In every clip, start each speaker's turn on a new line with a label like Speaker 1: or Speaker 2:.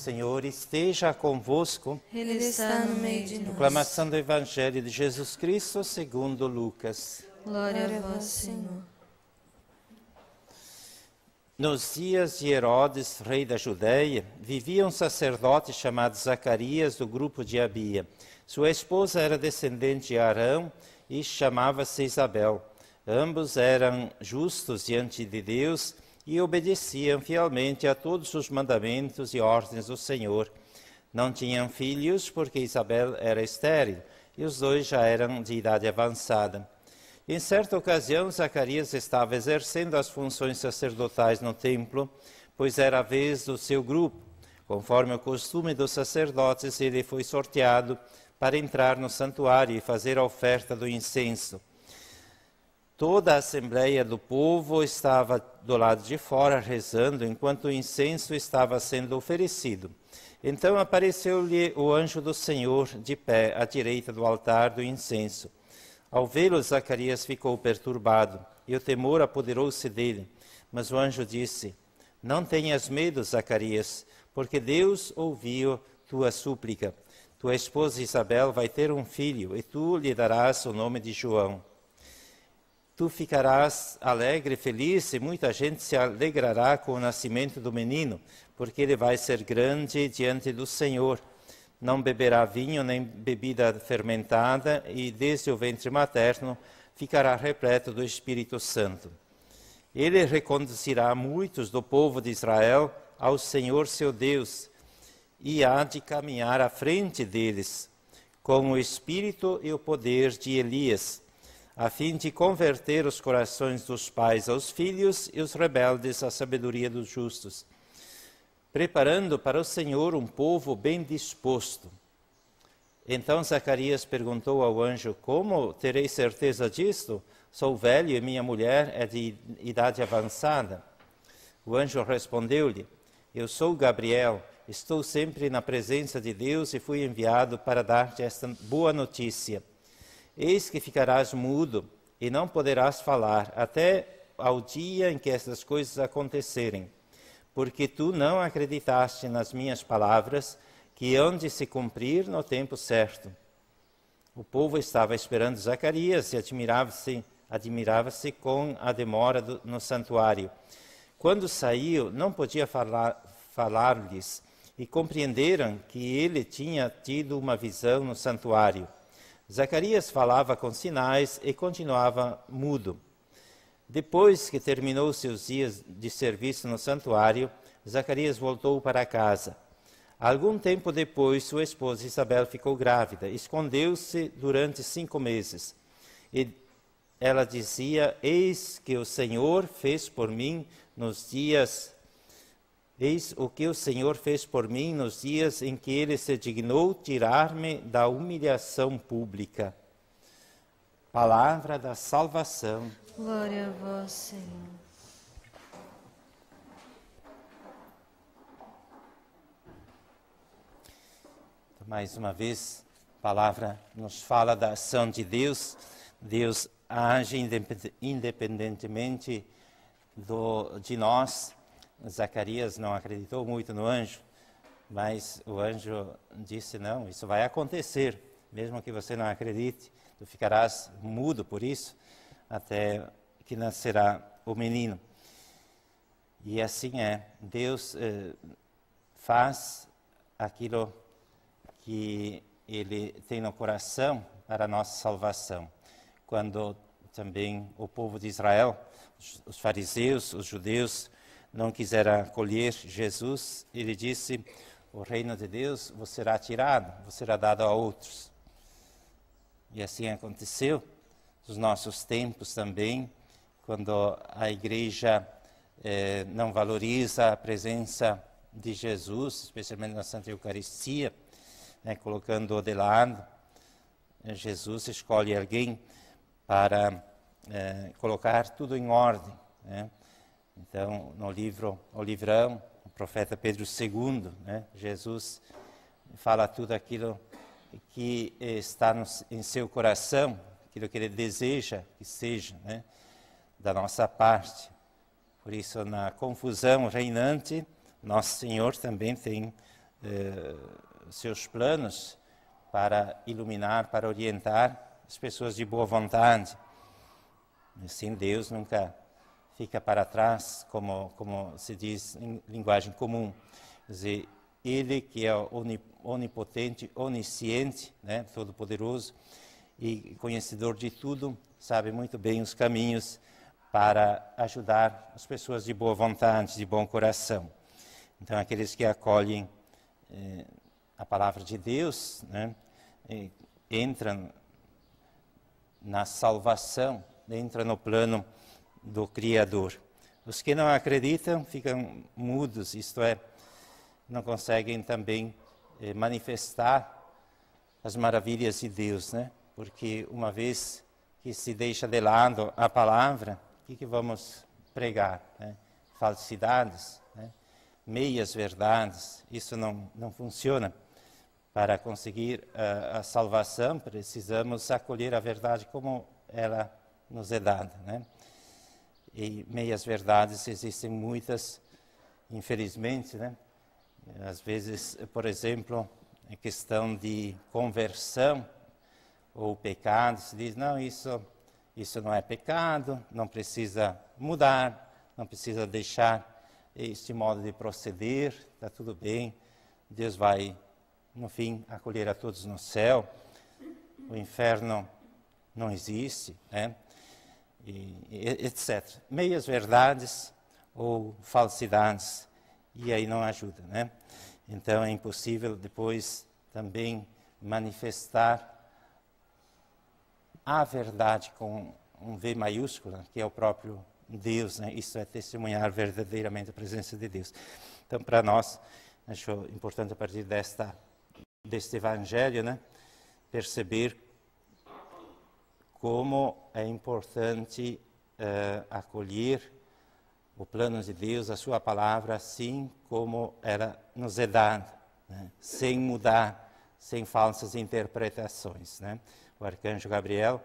Speaker 1: Senhor esteja convosco. Ele está no meio de nós. Proclamação do Evangelho de Jesus Cristo segundo Lucas. Glória a vós, Senhor. Nos dias de Herodes, rei da Judéia, vivia um sacerdote chamado Zacarias, do grupo de Abia. Sua esposa era descendente de Arão e chamava-se Isabel. Ambos eram justos diante de Deus e obedeciam fielmente a todos os mandamentos e ordens do Senhor. Não tinham filhos, porque Isabel era estéril, e os dois já eram de idade avançada. Em certa ocasião, Zacarias estava exercendo as funções sacerdotais no templo, pois era a vez do seu grupo. Conforme o costume dos sacerdotes, ele foi sorteado para entrar no santuário e fazer a oferta do incenso. Toda a assembleia do povo estava do lado de fora rezando, enquanto o incenso estava sendo oferecido. Então apareceu-lhe o anjo do Senhor de pé à direita do altar do incenso. Ao vê-lo, Zacarias ficou perturbado e o temor apoderou-se dele. Mas o anjo disse: Não tenhas medo, Zacarias, porque Deus ouviu tua súplica. Tua esposa Isabel vai ter um filho e tu lhe darás o nome de João tu ficarás alegre, feliz, e muita gente se alegrará com o nascimento do menino, porque ele vai ser grande diante do Senhor. Não beberá vinho nem bebida fermentada, e desde o ventre materno ficará repleto do Espírito Santo. Ele reconduzirá muitos do povo de Israel ao Senhor seu Deus, e há de caminhar à frente deles, com o espírito e o poder de Elias a fim de converter os corações dos pais aos filhos e os rebeldes à sabedoria dos justos, preparando para o Senhor um povo bem disposto. Então Zacarias perguntou ao anjo: Como terei certeza disto? Sou velho e minha mulher é de idade avançada. O anjo respondeu-lhe: Eu sou Gabriel, estou sempre na presença de Deus e fui enviado para dar-te esta boa notícia. Eis que ficarás mudo e não poderás falar até ao dia em que estas coisas acontecerem, porque tu não acreditaste nas minhas palavras, que hão de se cumprir no tempo certo. O povo estava esperando Zacarias e admirava-se admirava-se com a demora do, no santuário. Quando saiu, não podia falar-lhes e compreenderam que ele tinha tido uma visão no santuário. Zacarias falava com sinais e continuava mudo. Depois que terminou seus dias de serviço no santuário, Zacarias voltou para casa. Algum tempo depois, sua esposa Isabel ficou grávida. Escondeu-se durante cinco meses. E ela dizia: Eis que o Senhor fez por mim nos dias Eis o que o Senhor fez por mim nos dias em que ele se dignou tirar-me da humilhação pública. Palavra da salvação. Glória a vós, Senhor. Mais uma vez, a palavra nos fala da ação de Deus. Deus age independentemente do, de nós Zacarias não acreditou muito no anjo, mas o anjo disse: Não, isso vai acontecer, mesmo que você não acredite, tu ficarás mudo por isso, até que nascerá o menino. E assim é, Deus eh, faz aquilo que ele tem no coração para a nossa salvação. Quando também o povo de Israel, os fariseus, os judeus, não quisera acolher Jesus, ele disse: O reino de Deus vos será tirado, vos será dado a outros. E assim aconteceu nos nossos tempos também, quando a igreja eh, não valoriza a presença de Jesus, especialmente na Santa Eucaristia, né, colocando-o de lado. Jesus escolhe alguém para eh, colocar tudo em ordem. Né? Então, no livro O Livrão, o profeta Pedro II, né, Jesus fala tudo aquilo que está no, em seu coração, aquilo que ele deseja que seja né, da nossa parte. Por isso, na confusão reinante, Nosso Senhor também tem eh, seus planos para iluminar, para orientar as pessoas de boa vontade. Sem assim, Deus nunca fica para trás, como, como se diz em linguagem comum. Quer dizer, ele que é onipotente, onisciente, né, todo-poderoso e conhecedor de tudo, sabe muito bem os caminhos para ajudar as pessoas de boa vontade, de bom coração. Então, aqueles que acolhem eh, a palavra de Deus, né, entram na salvação, entram no plano do Criador. Os que não acreditam ficam mudos, isto é, não conseguem também eh, manifestar as maravilhas de Deus, né? Porque uma vez que se deixa de lado a palavra, o que, que, vamos pregar? Né? Falsidades, né? meias verdades, isso não, não funciona. Para conseguir a salvação, precisamos acolher a verdade como ela nos é dada, né? e meias verdades existem muitas, infelizmente, né? Às vezes, por exemplo, a questão de conversão ou pecado, se diz, não, isso, isso não é pecado, não precisa mudar, não precisa deixar este modo de proceder, está tudo bem, Deus vai, no fim, acolher a todos no céu, o inferno não existe, né? e, etc. Meias verdades ou falsidades, e aí não ajuda, né? Então é impossível depois também manifestar a verdade com um V maiúsculo, né? que é o próprio Deus, né? isso é testemunhar verdadeiramente a presença de Deus. Então, para nós, acho importante a partir desta, deste evangelho, né? perceber como é importante uh, acolher o plano de Deus, a sua palavra, assim como ela nos é dada, né? sem mudar, sem falsas interpretações. Né? O arcanjo Gabriel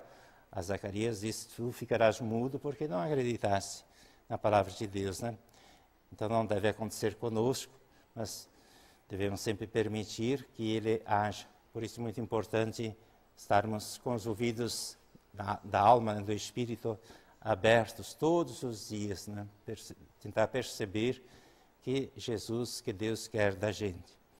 Speaker 1: a Zacarias disse: Tu ficarás mudo porque não acreditaste na palavra de Deus. Né? Então não deve acontecer conosco, mas devemos sempre permitir que ele haja. Por isso é muito importante estarmos com os ouvidos da, da alma, né, do espírito abertos todos os dias, né? Perce tentar perceber que Jesus, que Deus quer da gente.